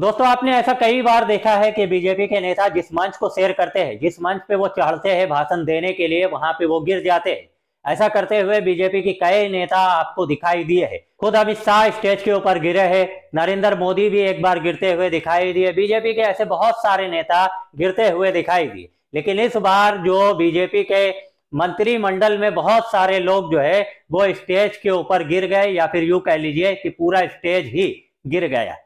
दोस्तों आपने ऐसा कई बार देखा है कि बीजेपी के नेता जिस मंच को शेयर करते हैं जिस मंच पे वो चढ़ते हैं भाषण देने के लिए वहां पे वो गिर जाते हैं ऐसा करते हुए बीजेपी के कई नेता आपको दिखाई दिए हैं खुद अमित शाह स्टेज के ऊपर गिरे हैं नरेंद्र मोदी भी एक बार गिरते हुए दिखाई दिए बीजेपी के ऐसे बहुत सारे नेता गिरते हुए दिखाई दिए लेकिन इस बार जो बीजेपी के मंत्रिमंडल में बहुत सारे लोग जो है वो स्टेज के ऊपर गिर गए या फिर यू कह लीजिए कि पूरा स्टेज ही गिर गया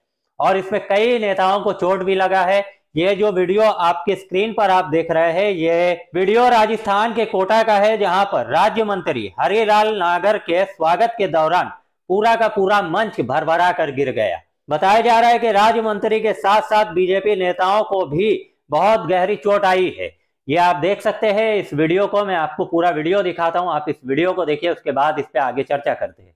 और इसमें कई नेताओं को चोट भी लगा है ये जो वीडियो आपके स्क्रीन पर आप देख रहे हैं ये वीडियो राजस्थान के कोटा का है जहां पर राज्य मंत्री हरिलाल नागर के स्वागत के दौरान पूरा का पूरा मंच भरभरा कर गिर गया बताया जा रहा है कि राज्य मंत्री के साथ साथ बीजेपी नेताओं को भी बहुत गहरी चोट आई है ये आप देख सकते हैं इस वीडियो को मैं आपको पूरा वीडियो दिखाता हूँ आप इस वीडियो को देखिए उसके बाद इस पे आगे चर्चा करते हैं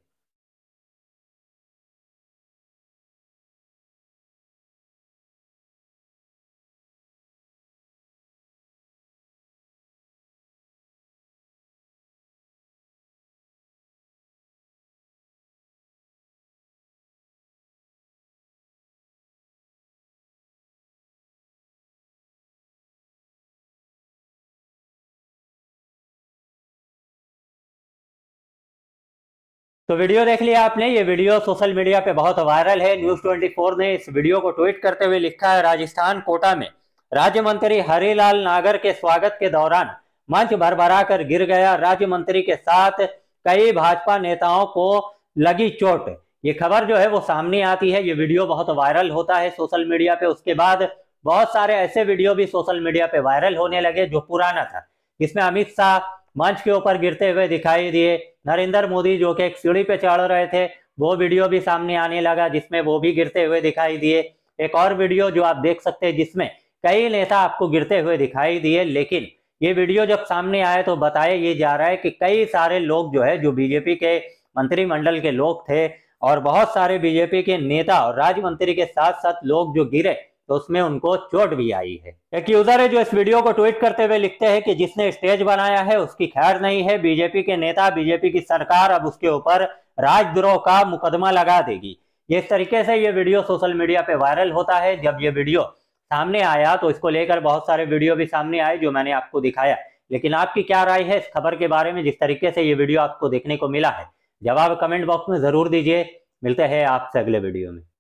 तो वीडियो देख लिया आपने ये वीडियो सोशल मीडिया पे बहुत वायरल है न्यूज 24 ने इस वीडियो को ट्वीट करते हुए लिखा है राजस्थान कोटा में राज्य मंत्री हरिलाल नागर के स्वागत के दौरान मंच भरा कर गिर गया राज्य मंत्री के साथ कई भाजपा नेताओं को लगी चोट ये खबर जो है वो सामने आती है ये वीडियो बहुत वायरल होता है सोशल मीडिया पे उसके बाद बहुत सारे ऐसे वीडियो भी सोशल मीडिया पे वायरल होने लगे जो पुराना था इसमें अमित शाह मंच के ऊपर गिरते हुए दिखाई दिए नरेंद्र मोदी जो कि एक सीढ़ी पे चढ़ रहे थे वो वीडियो भी सामने आने लगा जिसमें वो भी गिरते हुए दिखाई दिए एक और वीडियो जो आप देख सकते हैं जिसमें कई नेता आपको गिरते हुए दिखाई दिए लेकिन ये वीडियो जब सामने आए तो बताया ये जा रहा है कि कई सारे लोग जो है जो बीजेपी के मंत्रिमंडल के लोग थे और बहुत सारे बीजेपी के नेता और राज्य मंत्री के साथ साथ लोग जो गिरे तो उसमें उनको चोट भी आई है एक यूजर है जो इस वीडियो को ट्वीट करते हुए लिखते हैं कि जिसने स्टेज बनाया है उसकी खैर नहीं है बीजेपी के नेता बीजेपी की सरकार अब उसके ऊपर राजद्रोह का मुकदमा लगा देगी इस तरीके से ये वीडियो सोशल मीडिया पे वायरल होता है जब ये वीडियो सामने आया तो इसको लेकर बहुत सारे वीडियो भी सामने आए जो मैंने आपको दिखाया लेकिन आपकी क्या राय है इस खबर के बारे में जिस तरीके से ये वीडियो आपको देखने को मिला है जवाब कमेंट बॉक्स में जरूर दीजिए मिलते हैं आपसे अगले वीडियो में